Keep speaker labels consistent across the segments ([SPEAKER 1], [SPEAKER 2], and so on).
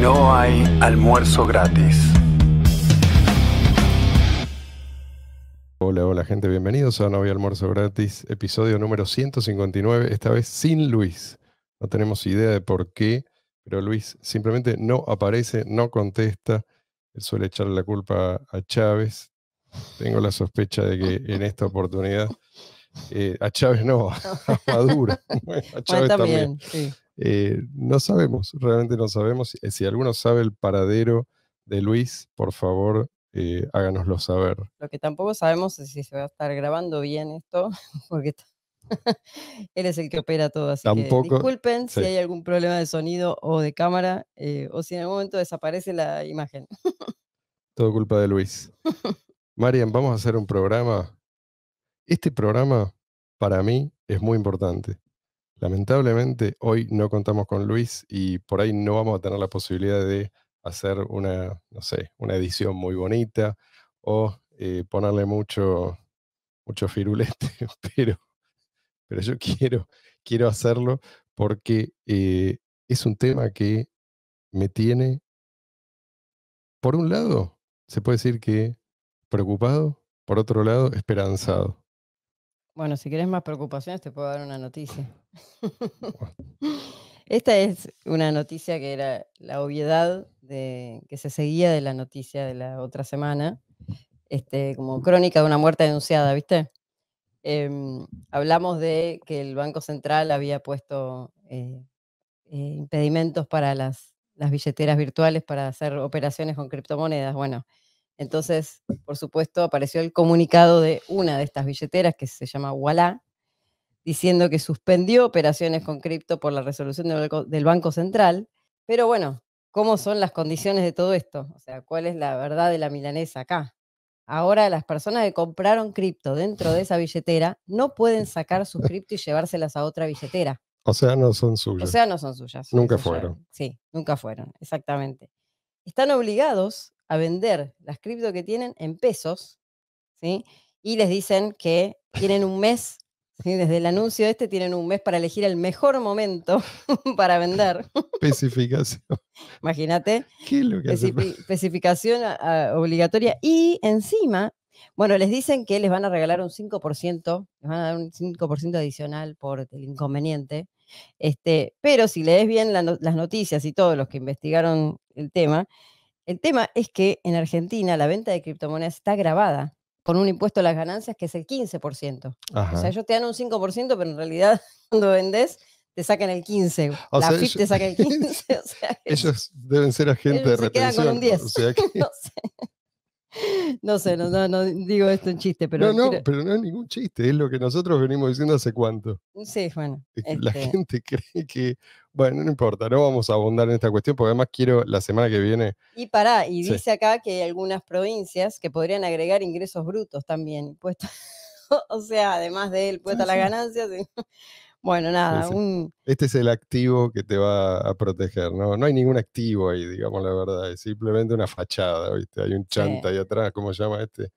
[SPEAKER 1] No hay almuerzo gratis. Hola, hola gente, bienvenidos a No hay almuerzo gratis, episodio número 159, esta vez sin Luis. No tenemos idea de por qué, pero Luis simplemente no aparece, no contesta. Él suele echarle la culpa a Chávez. Tengo la sospecha de que en esta oportunidad eh, a Chávez no, a Maduro. a Chávez también. Sí. Eh, no sabemos, realmente no sabemos. Eh, si alguno sabe el paradero de Luis, por favor, eh, háganoslo saber.
[SPEAKER 2] Lo que tampoco sabemos es si se va a estar grabando bien esto, porque él es el que opera todo. Así disculpen si hay algún problema de sonido o de cámara, o si en algún momento desaparece la imagen.
[SPEAKER 1] todo culpa de Luis. Marian, vamos a hacer un programa. Este programa, para mí, es muy importante. Lamentablemente hoy no contamos con Luis y por ahí no vamos a tener la posibilidad de hacer una, no sé, una edición muy bonita o eh, ponerle mucho, mucho firulete, pero, pero yo quiero, quiero hacerlo porque eh, es un tema que me tiene, por un lado, se puede decir que preocupado, por otro lado, esperanzado.
[SPEAKER 2] Bueno, si quieres más preocupaciones, te puedo dar una noticia. Esta es una noticia que era la obviedad de, que se seguía de la noticia de la otra semana, este, como crónica de una muerte denunciada, ¿viste? Em, hablamos de que el Banco Central había puesto eh, eh, impedimentos para las, las billeteras virtuales para hacer operaciones con criptomonedas. Bueno, entonces, por supuesto, apareció el comunicado de una de estas billeteras que se llama Walla, diciendo que suspendió operaciones con cripto por la resolución del Banco Central. Pero bueno, ¿cómo son las condiciones de todo esto? O sea, ¿cuál es la verdad de la milanesa acá? Ahora las personas que compraron cripto dentro de esa billetera no pueden sacar sus cripto y llevárselas a otra billetera.
[SPEAKER 1] O sea, no son suyas. O sea, no
[SPEAKER 2] son suyas. Nunca fueron. Sí, nunca fueron, exactamente. Están obligados a vender las cripto que tienen en pesos, ¿sí? Y les dicen que tienen un mes, ¿sí? desde el anuncio este tienen un mes para elegir el mejor momento para vender.
[SPEAKER 1] Especificación.
[SPEAKER 2] Imagínate. ¿Qué Especificación obligatoria. Y encima, bueno, les dicen que les van a regalar un 5%, les van a dar un 5% adicional por el inconveniente. Este, pero si lees bien las noticias y todos los que investigaron el tema, el tema es que en Argentina la venta de criptomonedas está grabada con un impuesto a las ganancias que es el 15%. O sea, ellos te dan un 5%, pero en realidad cuando vendes te sacan el 15. la sea, te saca el 15.
[SPEAKER 1] ellos, deben ser agentes de retención. Se con un 10. O sea
[SPEAKER 2] no sé, no, no, digo esto en chiste, pero. No, no,
[SPEAKER 1] pero no es ningún chiste, es lo que nosotros venimos diciendo hace cuánto.
[SPEAKER 2] Mm, sí, bueno. La este gente
[SPEAKER 1] cree que. Bueno, no importa, no vamos a abundar en esta cuestión, porque además quiero la semana que viene.
[SPEAKER 2] Y pará, y dice acá que hay algunas provincias que podrían agregar ingresos brutos también, puesto. o sea, además de puesto sí, a las sí. Bueno, nada, Un...
[SPEAKER 1] Este es el activo que te va a proteger, ¿no? No hay ningún activo ahí, digamos la verdad, es simplemente una fachada, ¿viste? Hay un chanta ahí atrás, ¿cómo se llama este?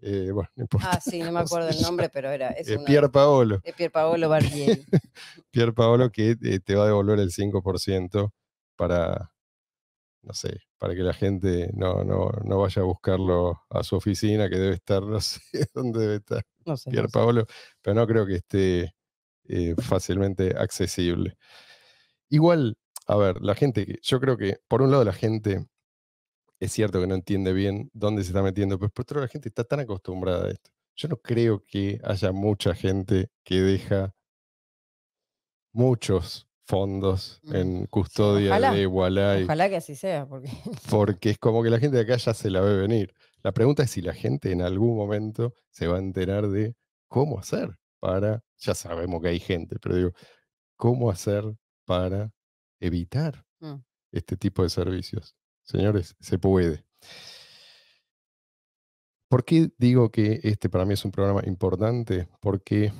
[SPEAKER 1] Eh, bueno, no importa.
[SPEAKER 2] Ah, sí, no me acuerdo el nombre, pero era... Es Pier Paolo. Es Pier Paolo Barbieri.
[SPEAKER 1] Pier Paolo que eh, te va a devolver el 5% para, no sé, para que la gente no, no, vaya a buscarlo a su oficina, que debe estar, no sé dónde debe estar, no sé, Pier Paolo, pero no creo que esté eh, fácilmente accesible. Igual, a ver, la gente, yo creo que por un lado la gente es cierto que no entiende bien dónde se está metiendo, pero por otro la gente está tan acostumbrada a esto. Yo no creo que haya mucha gente que deja muchos fondos mm, en custodia de Walai. Ojalá
[SPEAKER 2] que así sea. Porque...
[SPEAKER 1] porque es como que la gente de acá ya se la ve venir. La pregunta es si la gente en algún momento se va a enterar de cómo hacer para, ya sabemos que hay gente, pero digo, ¿cómo hacer para evitar mm. este tipo de servicios? Señores, se puede. ¿Por qué digo que este para mí es un programa importante? Porque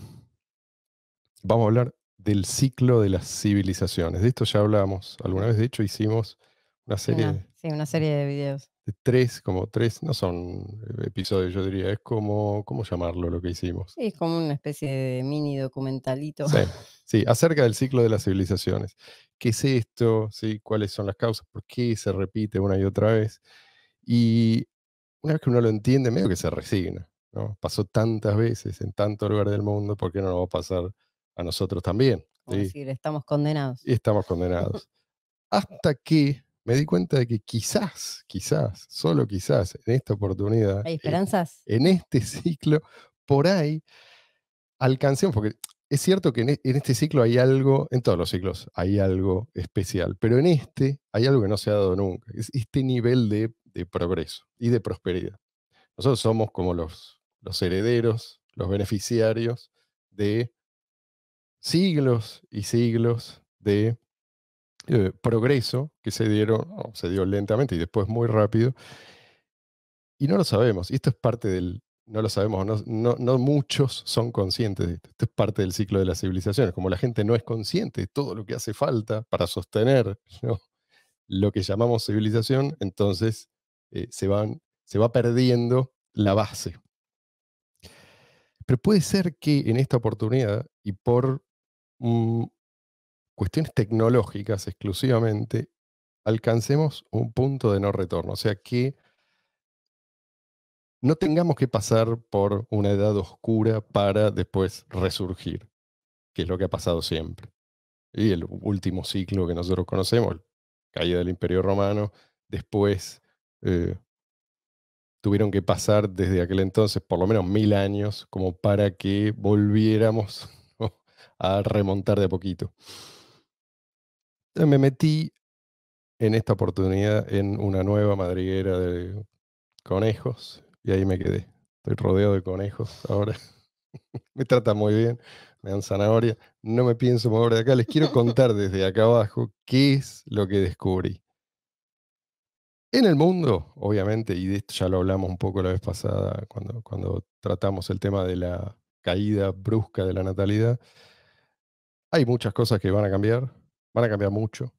[SPEAKER 1] vamos a hablar del ciclo de las civilizaciones. De esto ya hablamos alguna vez, de hecho hicimos una serie.
[SPEAKER 2] sí, una serie de videos
[SPEAKER 1] tres, como tres, no son eh, episodios, yo diría, es como, ¿cómo llamarlo lo que hicimos?
[SPEAKER 2] Es como una especie de mini documentalito. Sí,
[SPEAKER 1] sí, acerca del ciclo de las civilizaciones. ¿Qué es esto? ¿Sí? ¿Cuáles son las causas? ¿Por qué se repite una y otra vez? Y una vez que uno lo entiende, medio que se resigna. ¿no? Pasó tantas veces en tanto lugar del mundo, ¿por qué no nos va a pasar a nosotros también? ¿sí? Es decir,
[SPEAKER 2] estamos condenados.
[SPEAKER 1] Y estamos condenados. Hasta que me di cuenta de que quizás, quizás, solo quizás, en esta oportunidad. esperanzas? En, este ciclo, por ahí, alcancemos, porque es cierto que e, en, este ciclo hay algo, en todos los ciclos hay algo especial, pero en este hay algo que no se ha dado nunca, es este nivel de, progreso y de prosperidad. Nosotros somos como los, los herederos, los beneficiarios de siglos y siglos de eh, progreso que se dieron, se dio lentamente y después muy rápido. Y no lo sabemos. Y esto es parte del, no lo sabemos, no, muchos son conscientes de esto. Esto es parte del ciclo de las civilizaciones. Como la gente no es consciente de todo lo que hace falta para sostener lo que llamamos civilización, entonces eh, se, van, se va perdiendo la base. Pero puede ser que en esta oportunidad y por cuestiones tecnológicas exclusivamente, alcancemos un punto de no retorno. O sea, que no tengamos que pasar por una edad oscura para después resurgir, que es lo que ha pasado siempre. Y el último ciclo que nosotros conocemos, caída del Imperio Romano, después eh, tuvieron que pasar desde aquel entonces por lo menos mil años como para que volviéramos a remontar de poquito me metí en esta oportunidad en una nueva madriguera de conejos y ahí me quedé. Estoy rodeado de conejos ahora. me tratan muy bien, me dan zanahoria. No me pienso mover de acá. Les quiero contar desde acá abajo qué es lo que descubrí. En el mundo, obviamente, y de esto ya lo hablamos un poco la vez pasada cuando, cuando tratamos el tema de la caída brusca de la natalidad, hay muchas cosas que van a cambiar, van a cambiar mucho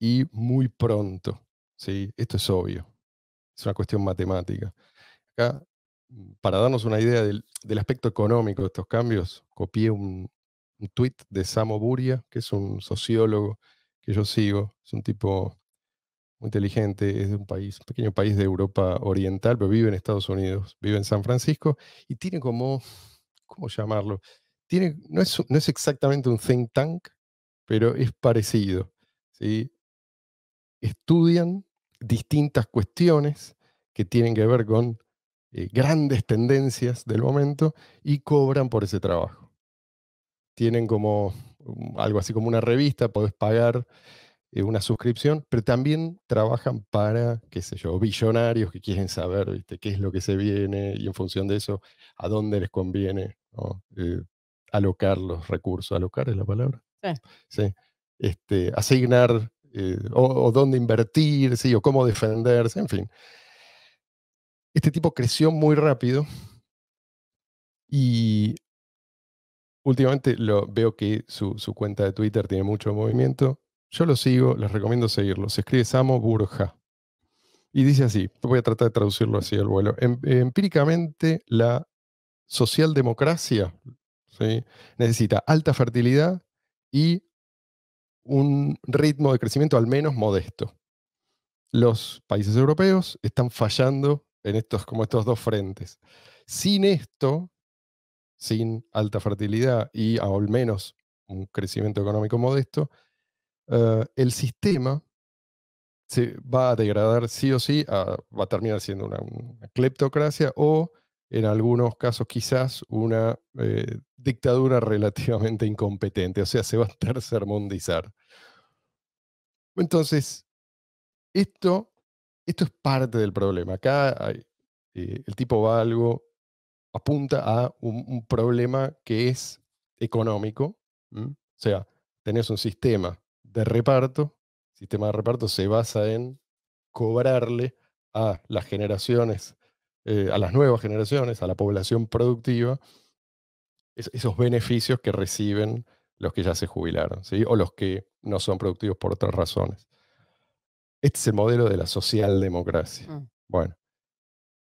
[SPEAKER 1] y muy pronto. ¿sí? Esto es obvio, es una cuestión matemática. Acá, mm, para darnos una idea del, aspecto económico de estos cambios, copié un, tweet de Samo Buria, que es un sociólogo que yo sigo, es un tipo muy inteligente, es de un país, un pequeño país de Europa Oriental, pero vive en Estados Unidos, vive en San Francisco y tiene como, ¿cómo llamarlo? Tiene, no, es, no es exactamente un think tank, pero es parecido. ¿sí? Estudian distintas cuestiones que tienen que ver con eh, grandes tendencias del momento y cobran por ese trabajo. Tienen como mm, algo así como una revista, podés pagar eh, una suscripción, pero también trabajan para, qué sé yo, billonarios que quieren saber qué es lo que se viene y en función de eso, a dónde les conviene eh, alocar los recursos. ¿Alocar es la palabra? Sí. Este, asignar eh, o, dónde invertir, o cómo defenderse, en fin. Este tipo creció muy rápido y últimamente lo, veo que su, cuenta de Twitter tiene mucho movimiento. Yo lo sigo, les recomiendo seguirlo. Se escribe Samo Burja. Y dice así, voy a tratar de traducirlo así al vuelo. Em, empíricamente, la socialdemocracia necesita alta fertilidad, y un ritmo de crecimiento al menos modesto. Los países europeos están fallando en estos, como estos dos frentes. Sin esto, sin alta fertilidad y al menos un crecimiento económico modesto, eh, el sistema se va a degradar sí o sí, va a terminar siendo una, cleptocracia o en algunos casos quizás una eh, dictadura relativamente incompetente, o sea, se va a tercermundizar. Entonces, esto, esto es parte del problema. Acá eh, el tipo Valgo apunta a un, problema que es económico, o sea, tenés un sistema de reparto, el sistema de reparto se basa en cobrarle a las generaciones eh, a las nuevas generaciones, a la población productiva, esos beneficios que reciben los que ya se jubilaron, ¿sí? o los que no son productivos por otras razones. Este es el modelo de la socialdemocracia. Mm. Bueno,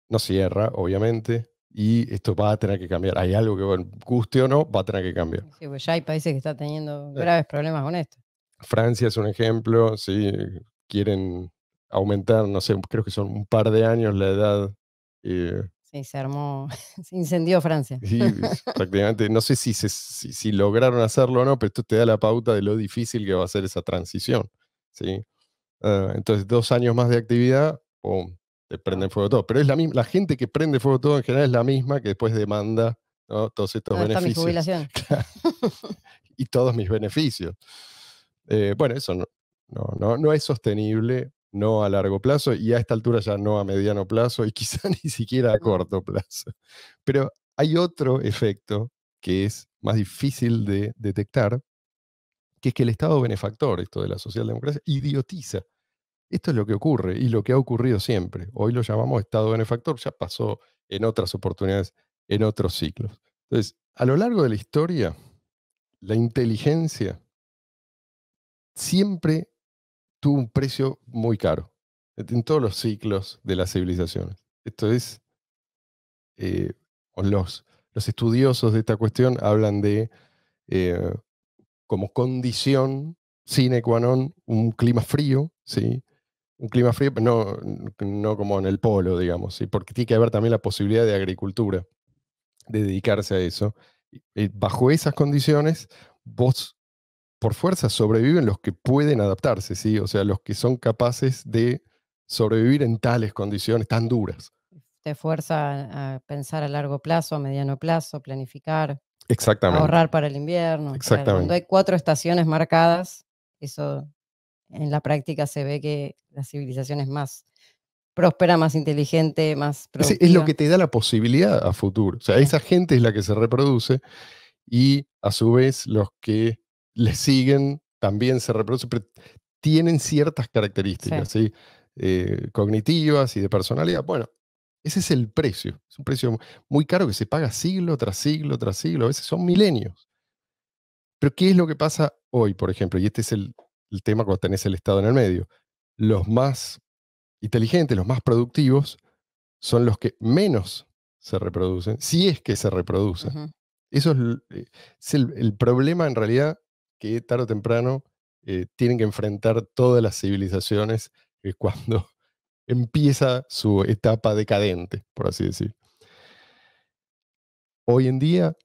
[SPEAKER 1] no cierra, obviamente, y esto va a tener que cambiar. Hay algo que, bueno, guste o no, va a tener que cambiar.
[SPEAKER 2] Sí, pues ya hay países que están teniendo eh. graves problemas con esto.
[SPEAKER 1] Francia es un ejemplo, sí, quieren aumentar, no sé, creo que son un par de años la edad
[SPEAKER 2] sí, se armó, se incendió Francia. Sí,
[SPEAKER 1] prácticamente, no sé si, si, lograron hacerlo o no, pero esto te da la pauta de lo difícil que va a ser esa transición. ¿sí? Ah, entonces, dos años más de actividad, ¡pum! te prenden fuego todo. Pero es la gente que prende fuego todo en general es la misma que después demanda todos estos beneficios. Mi jubilación. y todos mis beneficios. Eh, bueno, eso no, no, no es sostenible no a largo plazo y a esta altura ya no a mediano plazo y quizá ni siquiera a corto plazo. Pero hay otro efecto que es más difícil de detectar, que es que el Estado benefactor, esto de la socialdemocracia, idiotiza. Esto es lo que ocurre y lo que ha ocurrido siempre. Hoy lo llamamos Estado benefactor, ya pasó en otras oportunidades, en otros ciclos. Entonces, a lo largo de la historia, la inteligencia siempre tuvo un precio muy caro en todos los ciclos de las civilizaciones. Esto es, eh, los, los estudiosos de esta cuestión hablan de eh, como condición sine qua non un clima frío, ¿sí? Un clima frío, no, no como en el polo, digamos, ¿sí? porque tiene que haber también la posibilidad de agricultura, de dedicarse a eso. bajo esas condiciones, vos por fuerza sobreviven los que pueden adaptarse, ¿sí? O sea, los que son capaces de sobrevivir en tales condiciones tan duras.
[SPEAKER 2] Te fuerza a pensar a largo plazo, a mediano plazo, planificar. Exactamente. Ahorrar para el invierno. cuando hay cuatro estaciones marcadas, eso en la práctica se ve que la civilización es más próspera, más inteligente, más Es, lo
[SPEAKER 1] que te da la posibilidad a futuro. O sea, esa gente es la que se reproduce y a su vez los que le siguen, también se reproducen, pero tienen ciertas características sí. Eh, cognitivas y de personalidad. Bueno, ese es el precio. Es un precio muy caro que se paga siglo tras siglo tras siglo. A veces son milenios. Pero ¿qué es lo que pasa hoy, por ejemplo? Y este es el, tema cuando tenés el Estado en el medio. Los más inteligentes, los más productivos, son los que menos se reproducen, si es que se reproducen. Eso es, eh, el, problema en realidad que tarde o temprano eh, tienen que enfrentar todas las civilizaciones eh, cuando empieza su etapa decadente, por así decir. Hoy en día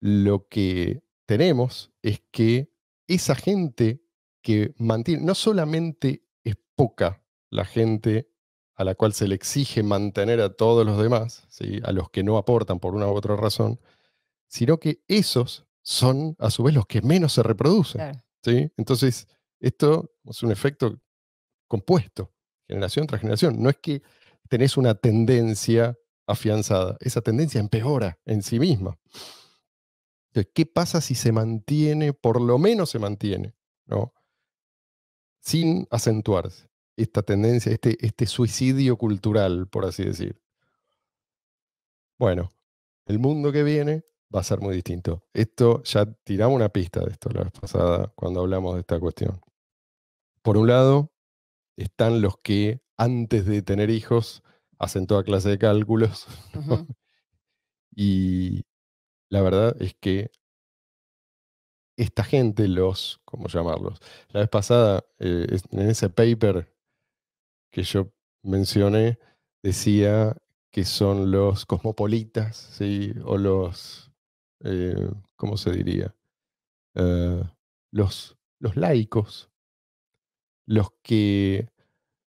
[SPEAKER 1] lo que tenemos es que esa gente que mantiene, no solamente es poca la gente a la cual se le exige mantener a todos los demás, ¿sí? a los que no aportan por una u otra razón, sino que esos son a su vez los que menos se reproducen. ¿sí? Entonces, esto es un efecto compuesto, generación tras generación. No es que tenés una tendencia afianzada, esa tendencia empeora en sí misma. ¿qué pasa si se mantiene, por lo menos se mantiene, ¿no? sin acentuarse esta tendencia, este, este suicidio cultural, por así decir? Bueno, el mundo que viene va a ser muy distinto. Esto ya tiramos una pista de esto la vez pasada cuando hablamos de esta cuestión. Por un lado, están los que antes de tener hijos hacen toda clase de cálculos. y la verdad es que esta gente, los, ¿cómo llamarlos? La vez pasada, eh, en ese paper que yo mencioné, decía que son los cosmopolitas, ¿sí? o los eh, ¿cómo se diría? Eh, los, los laicos, los que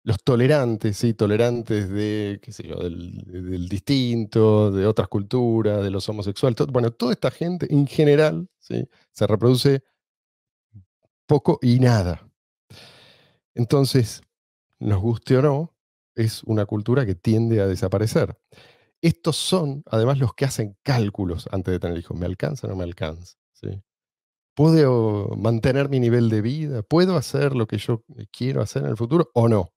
[SPEAKER 1] los tolerantes, sí, tolerantes de, yo, del, distinto, de otras culturas, de los homosexuales, bueno, toda esta gente en general se reproduce poco y nada. Entonces, nos guste o no, es una cultura que tiende a desaparecer. Estos son, además, los que hacen cálculos antes de tener hijos. ¿Me alcanza o no me alcanza? ¿Puedo mantener mi nivel de vida? ¿Puedo hacer lo que yo eh, quiero hacer en el futuro o no?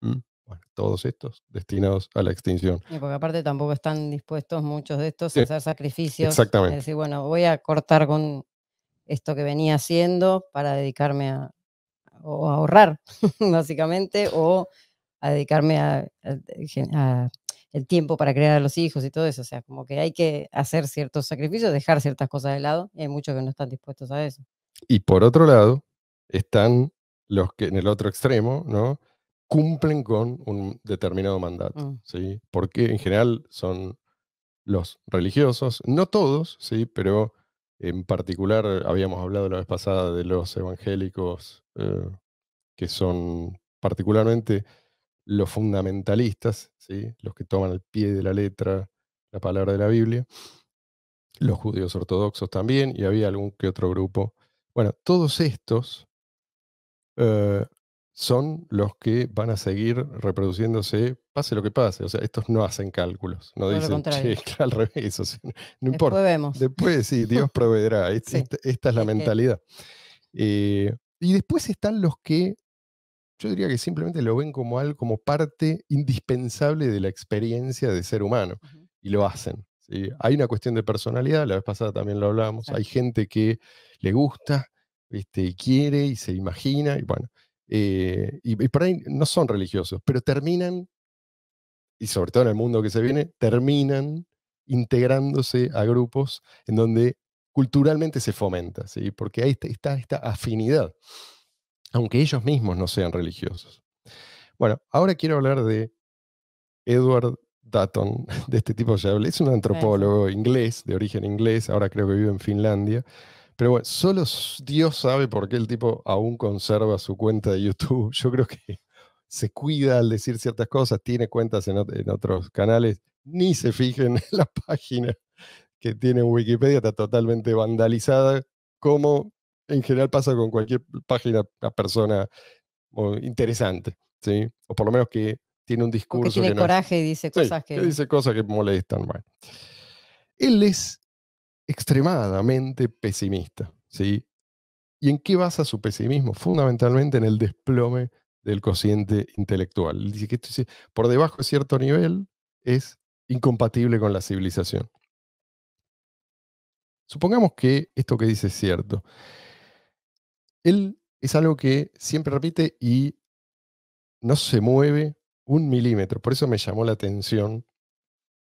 [SPEAKER 1] ¿Mm? Bueno, todos estos destinados a la extinción.
[SPEAKER 2] porque aparte tampoco están dispuestos muchos de estos a hacer sacrificios. Exactamente. decir, bueno, voy a cortar con esto que venía haciendo para dedicarme a, ahorrar, básicamente, o a dedicarme a el tiempo para crear a los hijos y todo eso. O sea, como que hay que hacer ciertos sacrificios, dejar ciertas cosas de lado, y hay muchos que no están dispuestos a eso.
[SPEAKER 1] Y por otro lado, están los que en el otro extremo, ¿no? Cumplen con un determinado mandato, mm. ¿sí? Porque en general son los religiosos, no todos, ¿sí? Pero en particular eh, habíamos hablado la vez pasada de los evangélicos eh, que son particularmente los fundamentalistas, ¿sí? los que toman al pie de la letra la palabra de la Biblia, los judíos ortodoxos también, y había algún que otro grupo. Bueno, todos estos eh, son los que van a seguir reproduciéndose, pase lo que pase. O sea, estos no hacen cálculos, no dicen, che, al revés, no importa. Después sí, Dios proveerá. Esta, es la mentalidad. Eh, y después están los que yo diría que simplemente lo ven como algo, como parte indispensable de la experiencia de ser humano y lo hacen. Hay una cuestión de personalidad, la vez pasada también lo hablábamos, hay gente que le gusta este, quiere y se imagina y bueno. Eh, y, por ahí no son religiosos, pero terminan, y sobre todo en el mundo que se viene, terminan integrándose a grupos en donde culturalmente se fomenta, ¿sí? porque ahí está esta afinidad aunque ellos mismos no sean religiosos. Bueno, ahora quiero hablar de Edward Dutton, de este tipo ya hablé. Es un antropólogo inglés, de origen inglés, ahora creo que vive en Finlandia. Pero bueno, solo Dios sabe por qué el tipo aún conserva su cuenta de YouTube. Yo creo que se cuida al decir ciertas cosas, tiene cuentas en, otros canales, ni se fijen en la página que tiene Wikipedia, está totalmente vandalizada, como en general pasa con cualquier página, persona interesante, ¿sí? O por lo menos que tiene un discurso. Que tiene coraje y dice cosas que... que... Dice cosas que molestan. Él es extremadamente pesimista, ¿sí? ¿Y en qué basa su pesimismo? Fundamentalmente en el desplome del cociente intelectual. dice que esto, por debajo de cierto nivel es incompatible con la civilización. Supongamos que esto que dice es cierto él es algo que siempre repite y no se mueve un milímetro. Por eso me llamó la atención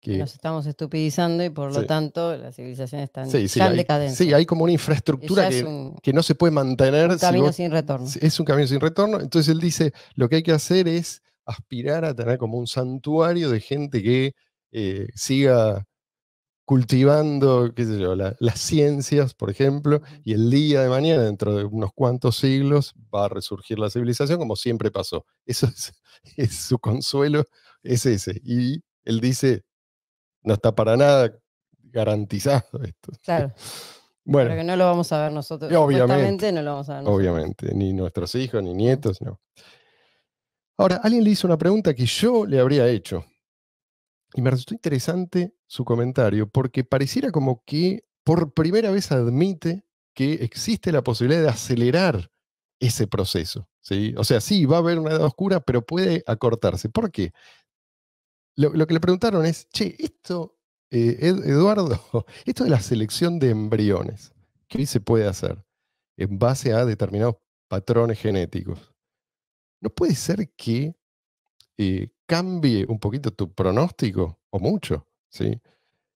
[SPEAKER 1] que... Nos
[SPEAKER 2] estamos estupidizando y por lo tanto la civilización está en decadencia. Sí,
[SPEAKER 1] hay como una infraestructura que, no se puede mantener. Un camino sin retorno. Es un camino sin retorno. Entonces él dice, lo que hay que hacer es aspirar a tener como un santuario de gente que eh, siga cultivando, qué sé yo, las ciencias, por ejemplo, y el día de mañana, dentro de unos cuantos siglos, va a resurgir la civilización como siempre pasó. Eso es, su consuelo, es ese. Y él dice, no está para nada garantizado esto. Claro. Bueno, Pero que no lo vamos a ver nosotros. Obviamente. No lo vamos a ver Obviamente, ni nuestros hijos, ni nietos, no. Ahora, alguien le hizo una pregunta que yo le habría hecho y me resultó interesante su comentario porque pareciera como que por primera vez admite que existe la posibilidad de acelerar ese proceso. ¿sí? O sea, sí, va a haber una edad oscura, pero puede acortarse. ¿Por qué? Lo, que le preguntaron es, che, esto, eh, Eduardo, esto de la selección de embriones, ¿qué se puede hacer en base a determinados patrones genéticos? ¿No puede ser que eh, cambie un poquito tu pronóstico, o mucho. ¿sí?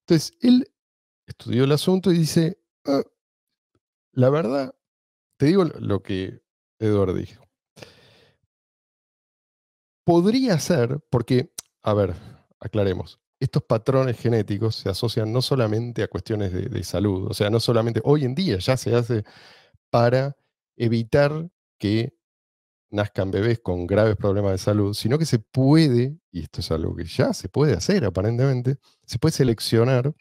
[SPEAKER 1] Entonces, él estudió el asunto y dice, ah, la verdad, te digo lo que Edward dijo. Podría ser, porque, a ver, aclaremos, estos patrones genéticos se asocian no solamente a cuestiones de salud, o sea, no solamente hoy en día ya se hace para evitar que nazcan bebés con graves problemas de salud, sino que se puede, y esto es algo que ya se puede hacer aparentemente, se puede seleccionar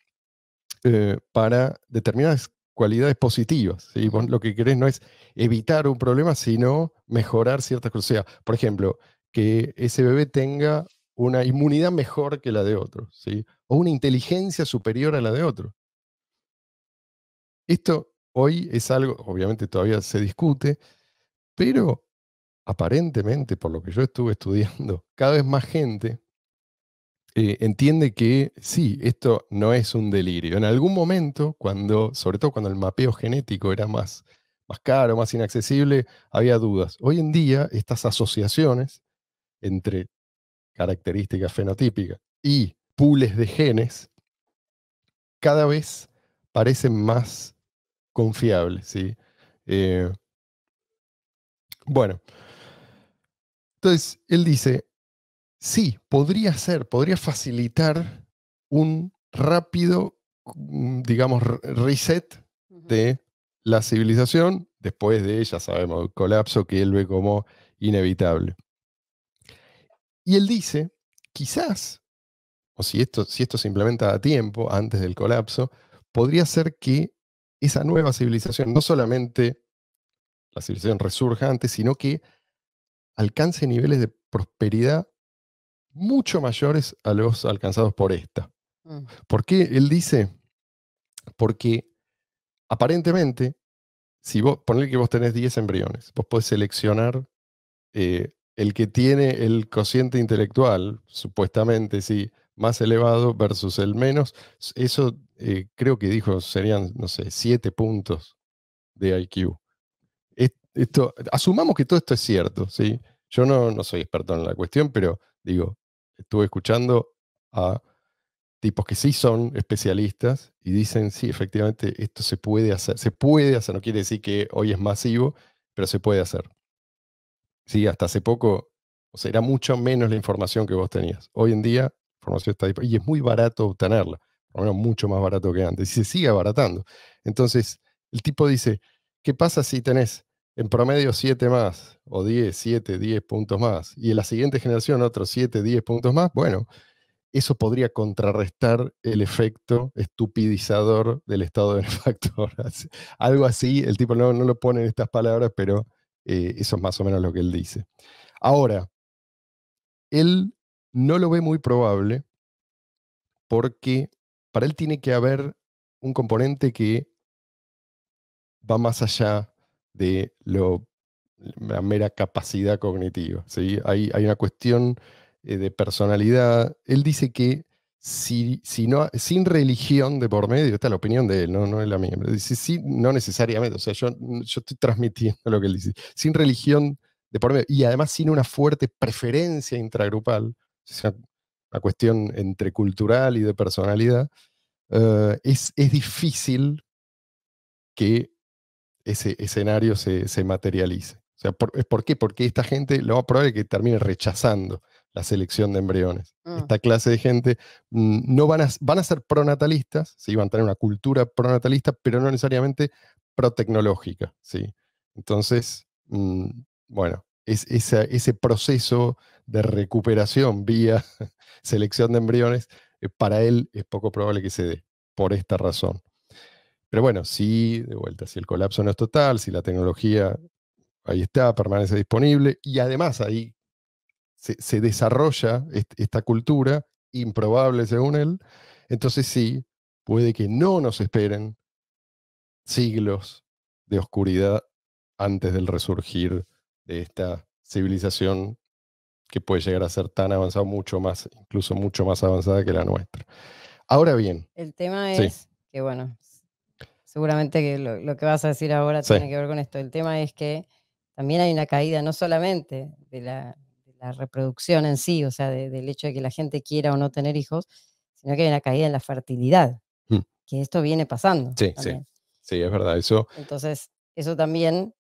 [SPEAKER 1] eh, para determinadas cualidades positivas. lo que querés no es evitar un problema, sino mejorar ciertas cosas. por ejemplo, que ese bebé tenga una inmunidad mejor que la de otro, ¿sí? o una inteligencia superior a la de otro. Esto hoy es algo, obviamente todavía se discute, pero aparentemente, por lo que yo estuve estudiando, cada vez más gente eh, entiende que sí, esto no es un delirio. En algún momento, cuando, sobre todo cuando el mapeo genético era más, más caro, más inaccesible, había dudas. Hoy en día, estas asociaciones entre características fenotípicas y pools de genes cada vez parecen más confiables. ¿sí? Eh, bueno, entonces, él dice, sí, podría ser, podría facilitar un rápido, mm, digamos, reset de la civilización, después de, ella sabemos, el colapso que él ve como inevitable. Y él dice, quizás, o si esto, si esto se implementa a tiempo, antes del colapso, podría ser que esa nueva civilización, no solamente la civilización resurja antes, sino que alcance niveles de prosperidad mucho mayores a los alcanzados por esta. Mm. ¿Por qué él dice? Porque aparentemente, si vos, poner que vos tenés 10 embriones, vos podés seleccionar eh, el que tiene el cociente intelectual, supuestamente, sí, más elevado versus el menos, eso eh, creo que dijo serían, no sé, 7 puntos de IQ asumamos que todo esto es cierto, ¿sí? Yo no, soy experto en la cuestión, pero digo, estuve escuchando a tipos que sí son especialistas y dicen, sí, efectivamente, esto se puede hacer, se puede hacer, no quiere decir que hoy es masivo, pero se puede hacer. Sí, hasta hace poco, o sea, era mucho menos la información que vos tenías. Hoy en día, información está disponible y es muy barato obtenerla, por lo menos mucho más barato que antes, y se sigue abaratando. Entonces, el tipo dice, ¿qué pasa si tenés en promedio 7 más, o 10, 7, 10 puntos más, y en la siguiente generación otros 7, 10 puntos más, bueno, eso podría contrarrestar el efecto estupidizador del estado de factor. Algo así, el tipo no, lo pone en estas palabras, pero eh, eso es más o menos lo que él dice. Ahora, él no lo ve muy probable porque para él tiene que haber un componente que va más allá de la mera capacidad cognitiva. ¿sí? Hay, una cuestión eh, de personalidad. Él dice que si no, sin religión de por medio, esta es la opinión de él, no, no es la mía, dice, sí, no necesariamente, o sea, yo, yo estoy transmitiendo lo que él dice, sin religión de por medio, y además sin una fuerte preferencia intragrupal, es una, cuestión entre cultural y de personalidad, eh, es, es difícil que ese escenario se, materialice. O sea, por, qué? Porque esta gente lo más probable es que termine rechazando la selección de embriones. Mm. Esta clase de gente mm, no van a, van a ser pronatalistas, van a tener una cultura pronatalista, pero no necesariamente protecnológica. ¿sí? Entonces, mm, bueno, es, ese proceso de recuperación vía selección de embriones, eh, para él es poco probable que se dé, por esta razón. Pero bueno, sí, de vuelta, si el colapso no es total, si la tecnología ahí está, permanece disponible, y además ahí se, desarrolla esta cultura, improbable según él, entonces sí, puede que no nos esperen siglos de oscuridad antes del resurgir de esta civilización que puede llegar a ser tan avanzada, mucho más, incluso mucho más avanzada que la nuestra. Ahora bien.
[SPEAKER 2] El tema es que, bueno, seguramente que lo, que vas a decir ahora tiene que ver con esto. El tema es que también hay una caída no solamente de la, reproducción en sí, o sea, del hecho de que la gente quiera o no tener hijos, sino que hay una caída en la fertilidad, hmm. que esto viene pasando. Sí, sí,
[SPEAKER 1] sí, es verdad. Eso...
[SPEAKER 2] Entonces, eso también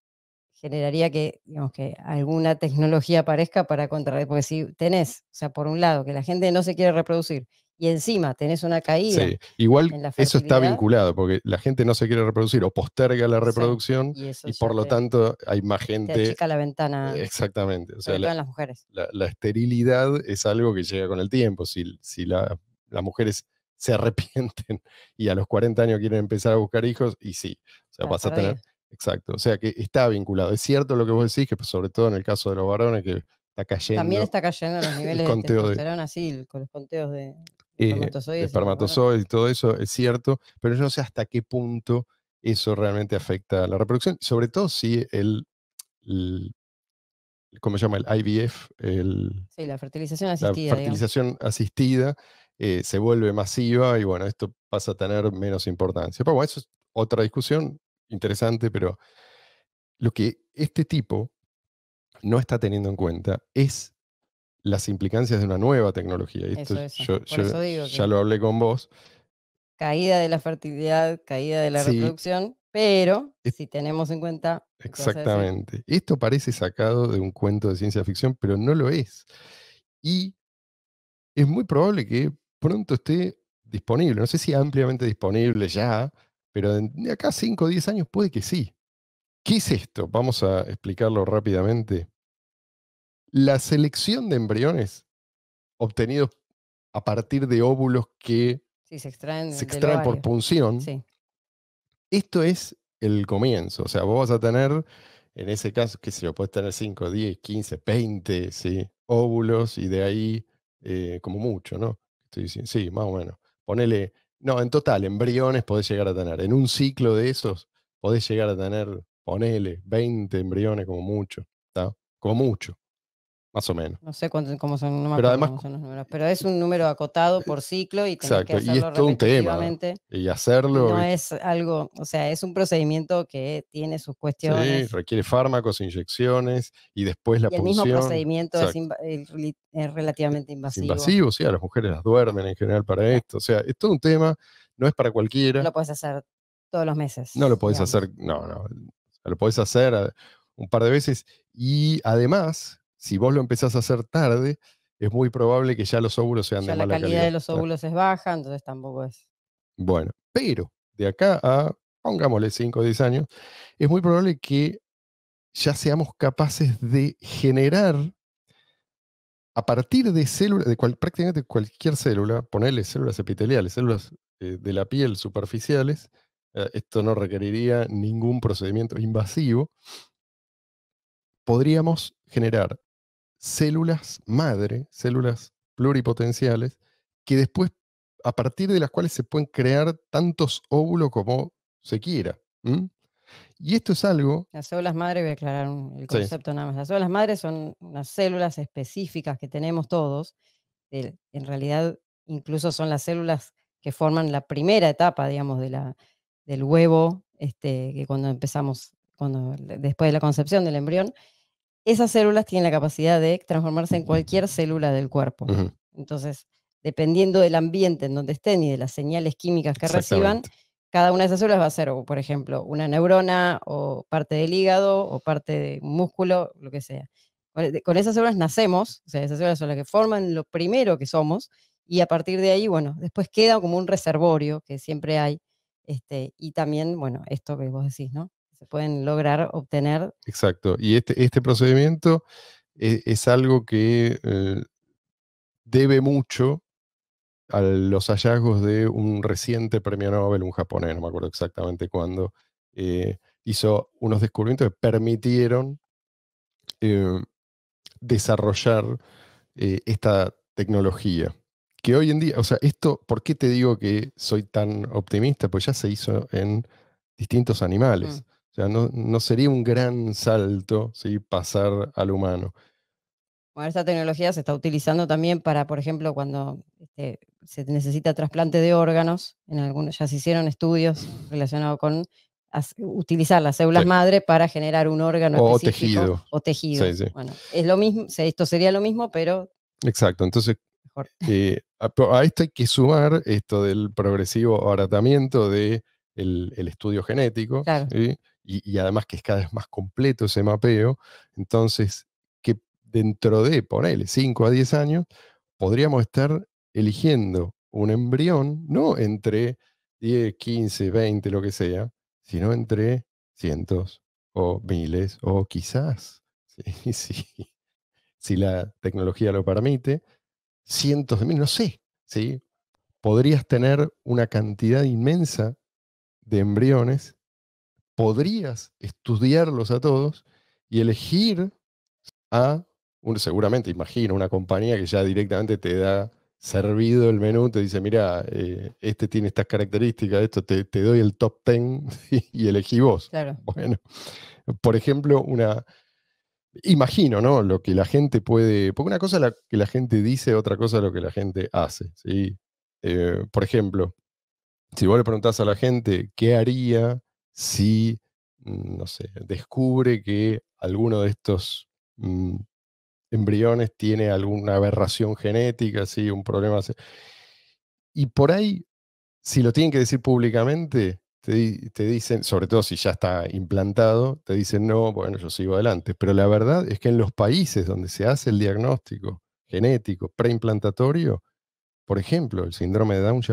[SPEAKER 2] generaría que, digamos, que alguna tecnología aparezca para contrarrestar, porque si tenés, o sea, por un lado, que la gente no se quiere reproducir y encima tenés una caída. Sí.
[SPEAKER 1] Igual eso está vinculado, porque la gente no se quiere reproducir o posterga la reproducción y, por lo tanto hay más gente. Te
[SPEAKER 2] la ventana.
[SPEAKER 1] Exactamente. O sea, la, las mujeres. La, esterilidad es algo que llega con el tiempo. Si, las mujeres se arrepienten y a los 40 años quieren empezar a buscar hijos, y sí. O sea, vas a tener. Exacto. O sea, que está vinculado. Es cierto lo que vos decís, que sobre todo en el caso de los varones, que. Está cayendo. También está cayendo los niveles de testosterona,
[SPEAKER 2] sí, con los conteos de, eh, espermatozoides, eh, espermatozoides
[SPEAKER 1] y todo eso, es cierto, pero yo no sé hasta qué punto eso realmente afecta a la reproducción, sobre todo si el, ¿cómo se llama? El IVF, la
[SPEAKER 2] fertilización asistida. La fertilización
[SPEAKER 1] asistida eh, se vuelve masiva y bueno, esto pasa a tener menos importancia. Pero eso es otra discusión interesante, pero lo que este tipo no está teniendo en cuenta es las implicancias de una nueva tecnología. Esto, Yo, ya lo hablé con vos.
[SPEAKER 2] Caída de la fertilidad, caída de la reproducción, pero si tenemos en cuenta... Exactamente.
[SPEAKER 1] Esto parece sacado de un cuento de ciencia ficción, pero no lo es. Y es muy probable que pronto esté disponible. No sé si ampliamente disponible ya, pero de acá 5 o 10 años puede que sí. ¿Qué es esto? Vamos a explicarlo rápidamente. La selección de embriones obtenidos a partir de óvulos que
[SPEAKER 2] se extraen, por punción, esto es
[SPEAKER 1] el comienzo. O sea, vos vas a tener, en ese caso, que si lo puedes tener 5, 10, 15, 20 óvulos y de ahí eh, como mucho, ¿no? Estoy diciendo, sí, más o menos. Ponele, no, en total, embriones podés llegar a tener. En un ciclo de esos podés llegar a tener, ponele, 20 embriones como mucho, ¿está? Como mucho. Más o menos.
[SPEAKER 2] No sé cómo son, además, los números. Pero es un número acotado por ciclo y tenés que hacerlo y es todo un tema.
[SPEAKER 1] Y hacerlo. No es
[SPEAKER 2] algo, o sea, es un procedimiento que tiene sus cuestiones. Sí,
[SPEAKER 1] requiere fármacos, inyecciones y después la y El mismo procedimiento
[SPEAKER 2] es, relativamente invasivo. invasivo,
[SPEAKER 1] sí, a las mujeres las duermen en general para esto. O sea, es todo un tema, no es para cualquiera. No lo puedes
[SPEAKER 2] hacer todos los meses. No lo puedes hacer,
[SPEAKER 1] no, no. Lo puedes hacer eh, un par de veces y además si vos lo empezás a hacer tarde, es muy probable que ya los óvulos sean de mala calidad. La calidad de los óvulos
[SPEAKER 2] es baja, entonces tampoco es.
[SPEAKER 1] Bueno, pero de acá a, pongámosle 5 o 10 años, es muy probable que ya seamos capaces de generar a partir de células, de prácticamente cualquier célula, ponerle células epiteliales, células eh, de la piel superficiales, eh, esto no requeriría ningún procedimiento invasivo, podríamos generar células madre, células pluripotenciales, que después, a partir de las cuales se pueden crear tantos óvulos como se quiera. Y esto es algo...
[SPEAKER 2] Las células madre, voy a aclarar el concepto nada más. Las células madre son unas células específicas que tenemos todos. En realidad, incluso son las células que forman la primera etapa, digamos, de la, del huevo, este, que cuando empezamos, cuando, después de la concepción del embrión esas células tienen la capacidad de transformarse en cualquier célula del cuerpo. Entonces, dependiendo del ambiente en donde estén y de las señales químicas que reciban, cada una de esas células va a ser, por ejemplo, una neurona o parte del hígado o parte de un músculo, lo que sea. E, con esas células nacemos, o sea, esas células son las que forman lo primero que somos y a partir de ahí, bueno, después queda como un reservorio que siempre hay. Este, y también, bueno, esto que vos decís, ¿no? se pueden lograr obtener.
[SPEAKER 1] Exacto. Y este, este procedimiento e, es, algo que eh, debe mucho a los hallazgos de un reciente premio Nobel, un japonés, no me acuerdo exactamente cuándo, eh, hizo unos descubrimientos que permitieron eh, desarrollar esta tecnología que hoy en día, o sea, esto, ¿por qué te digo que soy tan optimista? Pues ya se hizo en distintos animales. Mm. O sea, no, sería un gran salto ¿sí? pasar al humano.
[SPEAKER 2] Bueno, esta tecnología se está utilizando también para, por ejemplo, cuando este, se necesita trasplante de órganos, en algunos ya se hicieron estudios relacionados con utilizar las células madre para generar un órgano o tejido. O tejido. Bueno, es lo mismo, esto sería lo mismo, pero...
[SPEAKER 1] Exacto, entonces eh, a, esto hay que sumar esto del progresivo abaratamiento de el, estudio genético, y, además que es cada vez más completo ese mapeo, entonces que dentro de, por ponele, 5 a 10 años, podríamos estar eligiendo un embrión, no entre 10, 15, 20, lo que sea, sino entre cientos o miles o quizás, si la tecnología lo permite, cientos de miles, no sé, ¿sí? podrías tener una cantidad inmensa de embriones, podrías estudiarlos a todos y elegir a, seguramente, imagino, una compañía que ya directamente te da servido el menú, te dice, mira, eh, este tiene estas características, esto te, te doy el top 10 y, elegí vos. Bueno, por ejemplo, una... Imagino, ¿no? Lo que la gente puede... Porque una cosa es lo que la gente dice, otra cosa es lo que la gente hace, ¿sí? Eh, por ejemplo, si vos le preguntás a la gente qué haría si, mm, no sé, descubre que alguno de estos mm, embriones tiene alguna aberración genética, un problema. Y por ahí, si lo tienen que decir públicamente, te, dicen, sobre todo si ya está implantado, te dicen, no, bueno, yo sigo adelante. Pero la verdad es que en los países donde se hace el diagnóstico genético preimplantatorio, por ejemplo, el síndrome de Down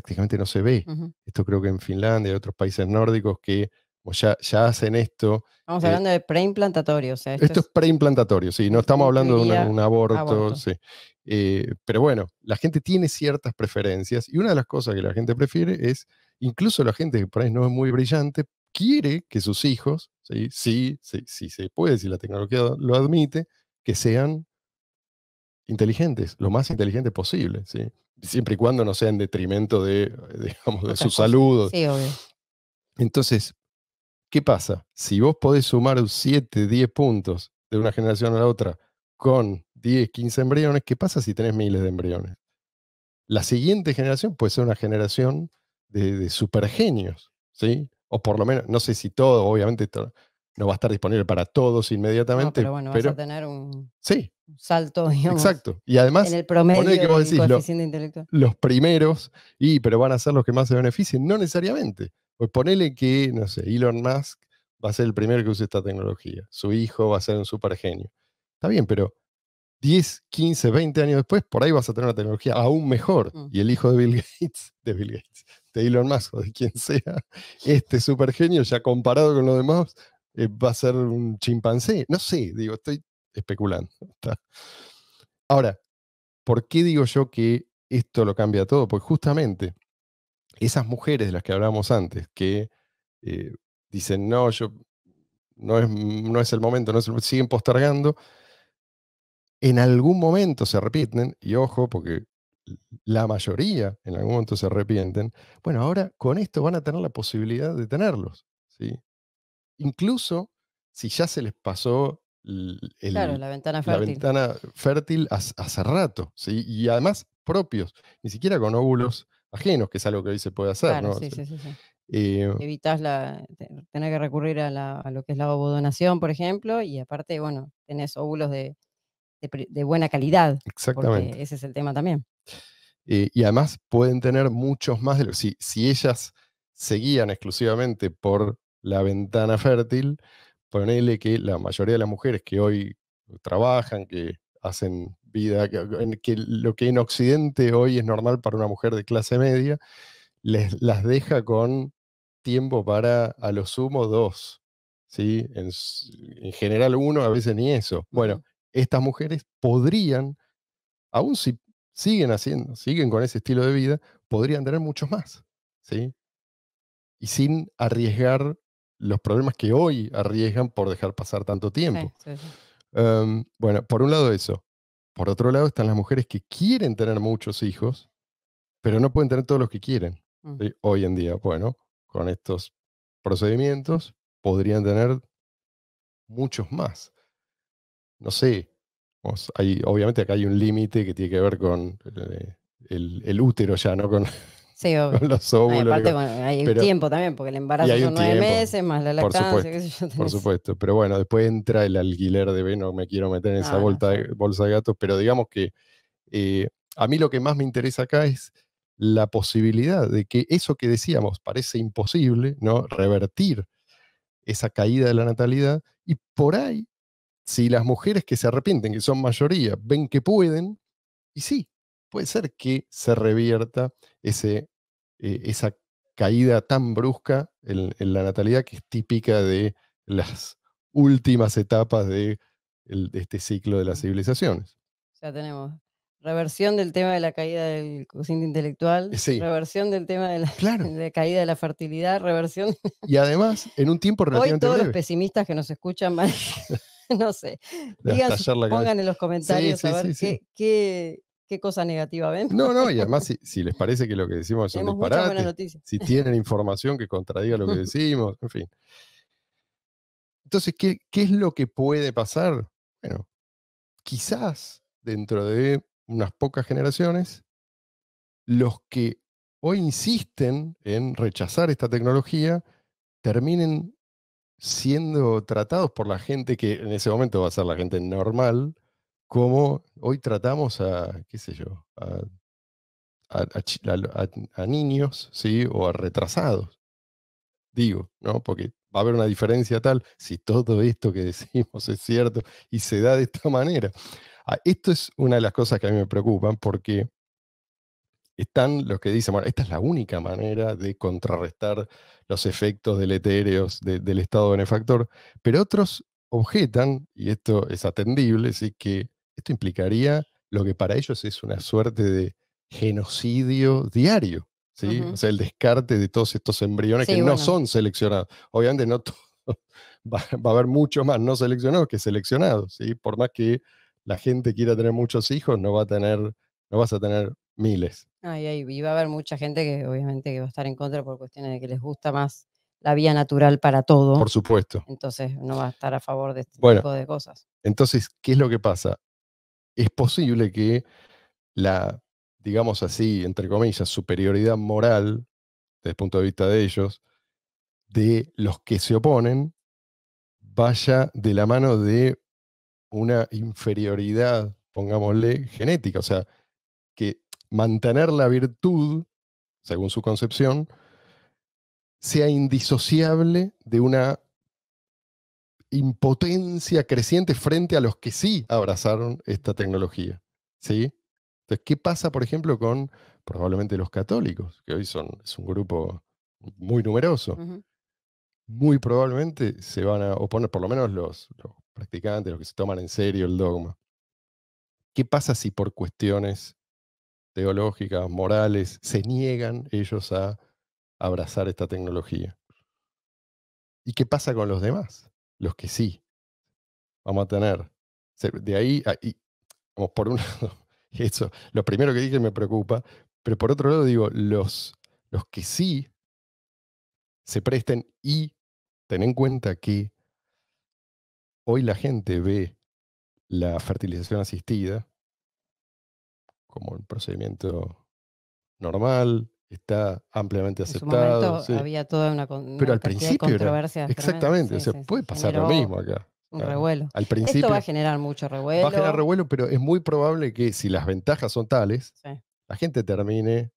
[SPEAKER 1] prácticamente no se ve. Esto creo que en Finlandia y otros países nórdicos que ya, ya hacen esto.
[SPEAKER 2] Estamos eh, hablando de preimplantatorio. esto, es,
[SPEAKER 1] preimplantatorio, sí, no estamos hablando de un aborto. Sí. Eh, pero bueno, la gente tiene ciertas preferencias y una de las cosas que la gente prefiere es, incluso la gente que por ahí no es muy brillante, quiere que sus hijos, sí, sí, sí, sí se puede, si la tecnología lo admite, que sean inteligentes, lo más inteligentes posible, ¿sí? siempre y cuando no sea en detrimento de, eh, digamos, de su salud. Sí, obvio. Entonces, ¿qué pasa? Si vos podés sumar 7, 10 puntos de una generación a la otra con 10, 15 embriones, ¿qué pasa si tenés miles de embriones? La siguiente generación puede ser una generación de, super supergenios, ¿sí? O por lo menos, no sé si todo, obviamente no va a estar disponible para todos inmediatamente. pero bueno, vas a
[SPEAKER 2] tener un... Sí, salto, digamos. Exacto. Y además, que vos
[SPEAKER 1] los primeros, y, pero van a ser los que más se beneficien, no necesariamente. Pues ponele que, no sé, Elon Musk va a ser el primero que use esta tecnología, su hijo va a ser un super genio. Está bien, pero 10, 15, 20 años después, por ahí vas a tener una tecnología aún mejor. Mm. Y el hijo de Bill Gates, de Bill Gates, de Elon Musk o de quien sea, este super genio ya comparado con los demás, eh, va a ser un chimpancé. No sé, digo, estoy especulando. Ahora, ¿por qué digo yo que esto lo cambia todo? Pues justamente esas mujeres de las que hablábamos antes, que eh, dicen, no, yo no es, no es el momento, no siguen postergando, en algún momento se arrepienten, y ojo, porque la mayoría en algún momento se arrepienten, bueno, ahora con esto van a tener la posibilidad de tenerlos. ¿sí? Incluso si ya se les pasó claro, la ventana fértil, ventana fértil hace, rato, y además propios, ni siquiera con óvulos ajenos, que es algo que hoy se puede hacer. la, tener
[SPEAKER 2] que recurrir a, lo que es la ovodonación, por ejemplo, y aparte, bueno, tenés óvulos de, buena calidad. Exactamente. ese es el tema también.
[SPEAKER 1] Eh, y además pueden tener muchos más de los. Si, si ellas seguían exclusivamente por la ventana fértil, L que la mayoría de las mujeres que hoy trabajan, que hacen vida, que, lo que en Occidente hoy es normal para una mujer de clase media, les, las deja con tiempo para a lo sumo dos. ¿sí? En, general uno, a veces ni eso. Bueno, estas mujeres podrían, aún si siguen haciendo, siguen con ese estilo de vida, podrían tener muchos más. ¿sí? Y sin arriesgar los problemas que hoy arriesgan por dejar pasar tanto tiempo. Em, bueno, por un lado eso. Por otro lado están las mujeres que quieren tener muchos hijos, pero no pueden tener todos los que quieren. Mm. Hoy en día, bueno, con estos procedimientos podrían tener muchos más. No sé, obviamente acá hay un límite que tiene que ver con eh, el, el útero ya, ¿no? Con, Sí, obvio. los óvulos. hay un tiempo
[SPEAKER 2] también, porque el embarazo son nueve meses, más la lactancia. Por qué sé yo por
[SPEAKER 1] supuesto. Pero bueno, después entra el alquiler de B, no me quiero meter en esa ah, bolsa, de gatos, pero digamos que eh, a mí lo que más me interesa acá es la posibilidad de que eso que decíamos parece imposible, ¿no? Revertir esa caída de la natalidad y por ahí, si las mujeres que se arrepienten, que son mayoría, ven que pueden, y sí, puede ser que se revierta ese, eh, esa caída tan brusca en, la natalidad que es típica de las últimas etapas de, este ciclo de las civilizaciones.
[SPEAKER 2] Ya tenemos reversión del tema de la caída del cociente intelectual, eh, reversión del tema de la, de caída de la fertilidad, reversión.
[SPEAKER 1] Y además, en un tiempo relativamente Hoy todos los
[SPEAKER 2] pesimistas que nos escuchan no sé, pongan en los comentarios a ver qué, qué cosa negativa ven. No, no, y
[SPEAKER 1] además si, les parece que lo que decimos es un disparate, si tienen información que contradiga lo que decimos, en fin. Entonces, ¿qué, ¿qué, es lo que puede pasar? Bueno, quizás dentro de unas pocas generaciones, los que hoy insisten en rechazar esta tecnología terminen siendo tratados por la gente que en ese momento va a ser la gente normal, cómo hoy tratamos a, qué sé yo, a, niños, ¿sí? O a retrasados. Digo, ¿no? Porque va a haber una diferencia tal si todo esto que decimos es cierto y se da de esta manera. Ah, esto es una de las cosas que a mí me preocupan porque están los que dicen, bueno, esta es la única manera de contrarrestar los efectos del del Estado benefactor, pero otros objetan, y esto es atendible, ¿sí? que esto implicaría lo que para ellos es una suerte de genocidio diario, ¿sí? O sea, el descarte de todos estos embriones que no son seleccionados. Obviamente no va, a haber muchos más no seleccionados que seleccionados, ¿sí? Por más que la gente quiera tener muchos hijos, no va a tener, no vas a tener miles.
[SPEAKER 2] y va a haber mucha gente que obviamente que va a estar en contra por cuestiones de que les gusta más la vía natural para todo.
[SPEAKER 1] Por supuesto.
[SPEAKER 2] Entonces no va a estar a favor de este tipo de cosas.
[SPEAKER 1] Entonces, ¿qué es lo que pasa? es posible que la, digamos así, entre comillas, superioridad moral, desde el punto de vista de ellos, de los que se oponen, vaya de la mano de una inferioridad, pongámosle, genética. O sea, que mantener la virtud, según su concepción, sea indisociable de una impotencia creciente frente a los que sí abrazaron esta tecnología. ¿sí? Entonces, ¿qué pasa, por ejemplo, con probablemente los católicos, que hoy son, es un grupo muy numeroso? Muy probablemente se van a oponer, por lo menos los, los practicantes, los que se toman en serio el dogma. ¿Qué pasa si por cuestiones teológicas, morales, se niegan ellos a abrazar esta tecnología? ¿Y qué pasa con los demás? los que sí vamos a tener. De ahí, vamos ah, por un lado, eso, lo primero que dije me preocupa, pero por otro lado digo, los, los que sí se presten y ten en cuenta que hoy la gente ve la fertilización asistida como un procedimiento normal, está ampliamente aceptado. había toda una, Pero al principio exactamente, o sea, puede pasar lo mismo acá. Un revuelo. Al principio, Esto va a
[SPEAKER 2] generar mucho revuelo. Va a generar
[SPEAKER 1] revuelo, pero es muy probable que si las ventajas son tales, la gente termine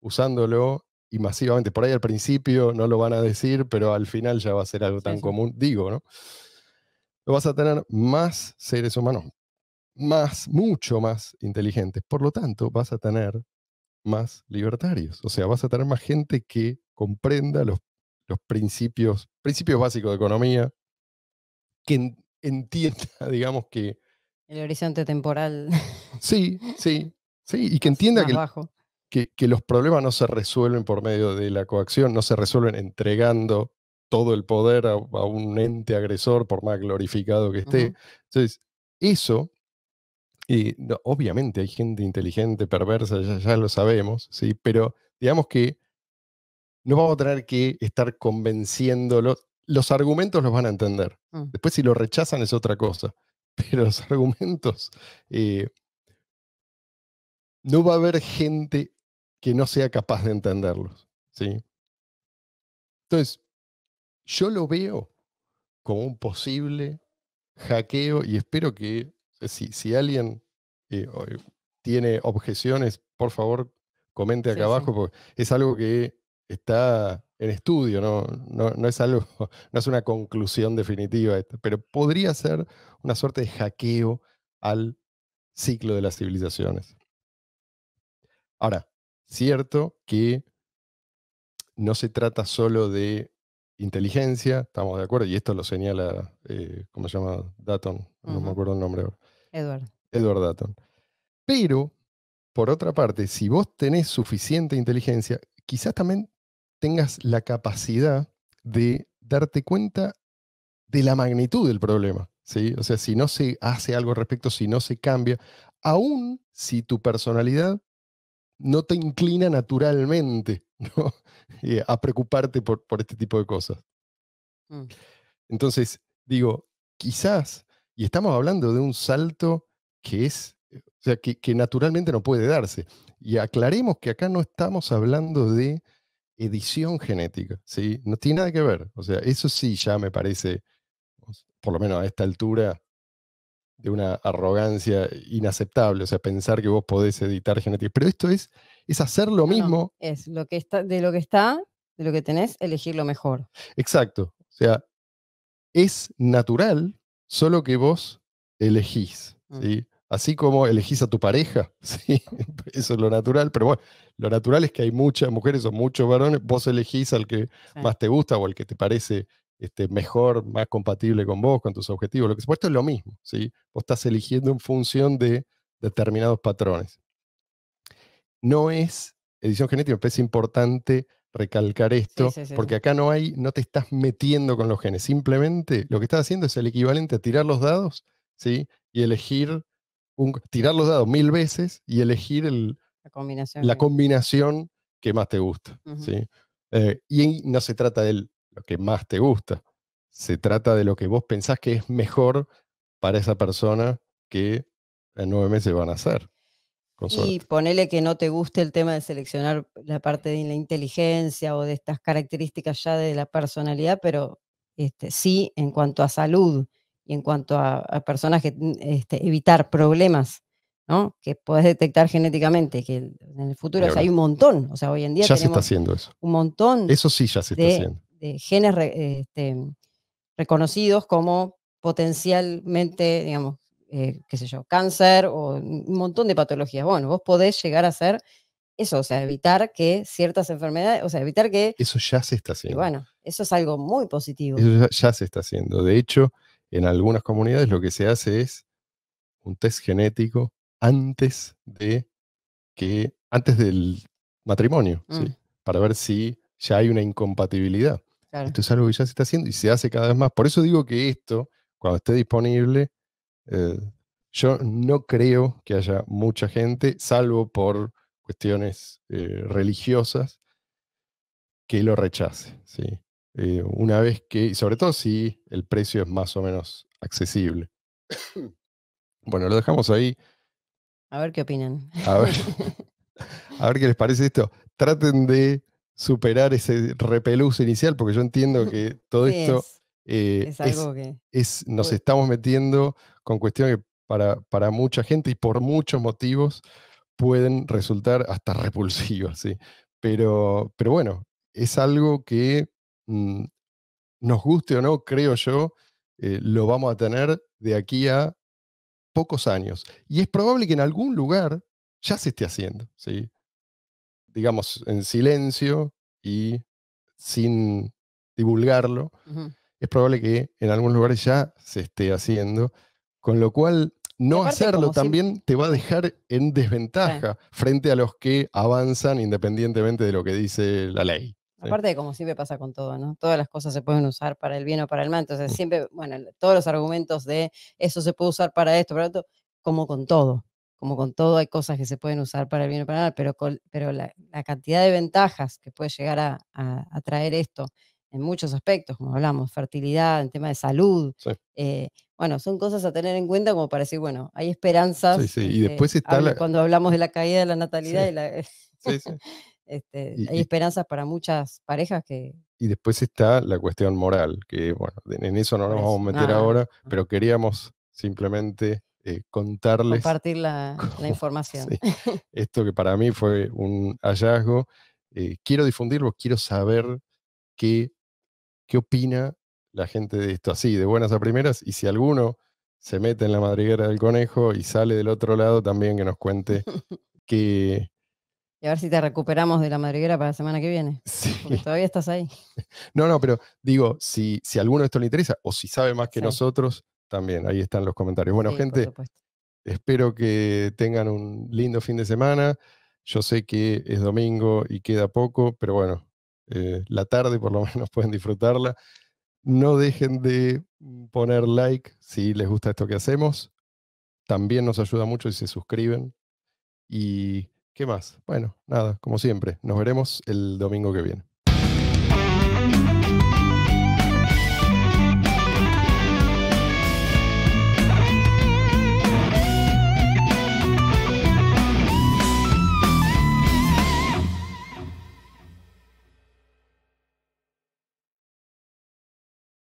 [SPEAKER 1] usándolo y masivamente. Por ahí al principio no lo van a decir, pero al final ya va a ser algo tan común, digo, ¿no? vas a tener más seres humanos, más, mucho más inteligentes. Por lo tanto, vas a tener más libertarios. O sea, vas a tener más gente que comprenda los, los principios, principios básicos de economía, que entienda, digamos que...
[SPEAKER 2] El horizonte temporal. Sí, sí,
[SPEAKER 1] sí, y que entienda que, que, los problemas no se resuelven por medio de la coacción, no se resuelven entregando todo el poder a, un ente agresor, por más glorificado que esté. Entonces, eso y obviamente hay gente inteligente, perversa, ya, lo sabemos, ¿sí? pero digamos que no vamos a tener que estar convenciéndolo Los argumentos los van a entender. Mm. Después si lo rechazan es otra cosa, pero los argumentos... Eh no va a haber gente que no sea capaz de entenderlos. ¿sí? Entonces, yo lo veo como un posible hackeo y espero que si, alguien eh, eh, tiene objeciones, por favor, comente acá abajo, porque es algo que está en estudio, ¿no? es algo, no es una conclusión definitiva pero podría ser una suerte de hackeo al ciclo de las civilizaciones. Ahora, cierto que no se trata solo de inteligencia, estamos de acuerdo, y esto lo señala, eh, ¿cómo se llama? Datton, no me acuerdo el nombre ahora. Edward. Edward Pero, por otra parte, si vos tenés suficiente inteligencia, quizás también tengas la capacidad de darte cuenta de la magnitud del problema. ¿sí? O sea, si no se hace algo al respecto, si no se cambia, aún si tu personalidad no te inclina naturalmente eh, a preocuparte por, por, este tipo de cosas. Mm. Entonces, digo, quizás y estamos hablando de un salto que es, eh, o sea, que, naturalmente no puede darse. Y aclaremos que acá no estamos hablando de edición genética, ¿sí? No tiene nada que ver. O sea, eso sí ya me parece, por lo menos a esta altura, de una arrogancia inaceptable. O sea, pensar que vos podés editar genética. Pero esto es, es hacer lo mismo.
[SPEAKER 2] es lo que está, de lo que está, de lo que tenés, elegir lo mejor.
[SPEAKER 1] Exacto. O sea, es natural solo que vos elegís, mm. Así como elegís a tu pareja, ¿sí? Eso es lo natural, pero bueno, lo natural es que hay muchas mujeres o muchos varones, vos elegís al que más te gusta o al que te parece este, mejor, más compatible con vos, con tus objetivos, lo que supuesto es lo mismo, ¿sí? Vos estás eligiendo en función de determinados patrones. No es edición genética, es importante recalcar esto, porque acá no hay, no te estás metiendo con los genes, simplemente lo que estás haciendo es el equivalente a tirar los dados, ¿sí? Y elegir, tirar los dados mil veces y elegir la, combinación, que más te gusta, ¿sí? Eh, y no se trata de lo que más te gusta, se trata de lo que vos pensás que es mejor para esa persona que en nueve meses van a hacer. Y
[SPEAKER 2] ponele que no te guste el tema de seleccionar la parte de la inteligencia o de estas características ya de la personalidad, pero este, sí en cuanto a salud y en cuanto a, personas que mm, este, evitar problemas. ¿no? que puedes detectar genéticamente, que en el futuro hay un montón, o sea, hoy en día ya se está haciendo eso. un montón eso sí ya se está de, haciendo. genes este, reconocidos como potencialmente, digamos, eh, qué sé yo, cáncer o un montón de patologías. Bueno, vos podés llegar a hacer eso, o sea, evitar que ciertas enfermedades, o sea, evitar que... Eso ya se está haciendo. bueno, eso es algo muy positivo. Eso
[SPEAKER 1] ya, se está haciendo. De hecho, en algunas comunidades lo que se hace es un test genético antes de que antes del matrimonio, mm. para ver si ya hay una incompatibilidad. Esto es algo que ya se está haciendo y se hace cada vez más. Por eso digo que esto, cuando esté disponible, eh, yo no creo que haya mucha gente, salvo por cuestiones eh, religiosas, que lo rechace. ¿sí? Eh, una vez que, sobre todo si el precio es más o menos accesible. Bueno, lo dejamos ahí.
[SPEAKER 2] A ver qué opinan. A ver,
[SPEAKER 1] a ver qué les parece esto. Traten de superar ese repelús inicial, porque yo entiendo que todo esto eh, es algo que... nos estamos metiendo con cuestiones que para, mucha gente y por muchos motivos pueden resultar hasta repulsivas, Pero, pero bueno, es algo que mm, nos guste o no, creo yo, eh, lo vamos a tener de aquí a pocos años. Y es probable que en algún lugar ya se esté haciendo, ¿sí? digamos, en silencio y sin divulgarlo, es probable que en algunos lugares ya se esté haciendo, con lo cual no hacerlo también te va a dejar en desventaja frente a los que avanzan independientemente de lo que dice la ley. Aparte
[SPEAKER 2] de como siempre pasa con todo, ¿no? Todas las cosas se pueden usar para el bien o para el mal. Entonces mm. siempre, bueno, todos los argumentos de eso se puede usar para esto, para como con todo. Como con todo hay cosas que se pueden usar para el bien o para el mal, pero, pero la, cantidad de ventajas que puede llegar a traer esto en muchos aspectos, como hablamos, fertilidad, en tema de salud. Eh, bueno, son cosas a tener en cuenta como para decir, bueno, hay esperanzas. Sí, sí. Y este, después está cuando hablamos de la caída de la natalidad, este, hay esperanzas para muchas parejas que...
[SPEAKER 1] Y después está la cuestión moral, que bueno, en eso no nos vamos a pues, meter ahora, pero queríamos simplemente eh, contarles... Compartir
[SPEAKER 2] la, información.
[SPEAKER 1] Esto que para mí fue un hallazgo. Eh, quiero difundirlo, quiero saber qué qué opina la gente de esto así, de buenas a primeras, y si alguno se mete en la madriguera del conejo y sale del otro lado, también que nos cuente que...
[SPEAKER 2] Y a ver si te recuperamos de la madriguera para la semana que viene. Porque todavía estás ahí.
[SPEAKER 1] No, no, pero digo, si, si a alguno esto le interesa o si sabe más que nosotros, también ahí están los comentarios. Bueno, gente, espero que tengan un lindo fin de semana. Yo sé que es domingo y queda poco, pero bueno, eh, la tarde, por lo menos pueden disfrutarla. No dejen de poner like si les gusta esto que hacemos. También nos ayuda mucho si se suscriben. ¿Y qué más? Bueno, nada, como siempre, nos veremos el domingo que viene.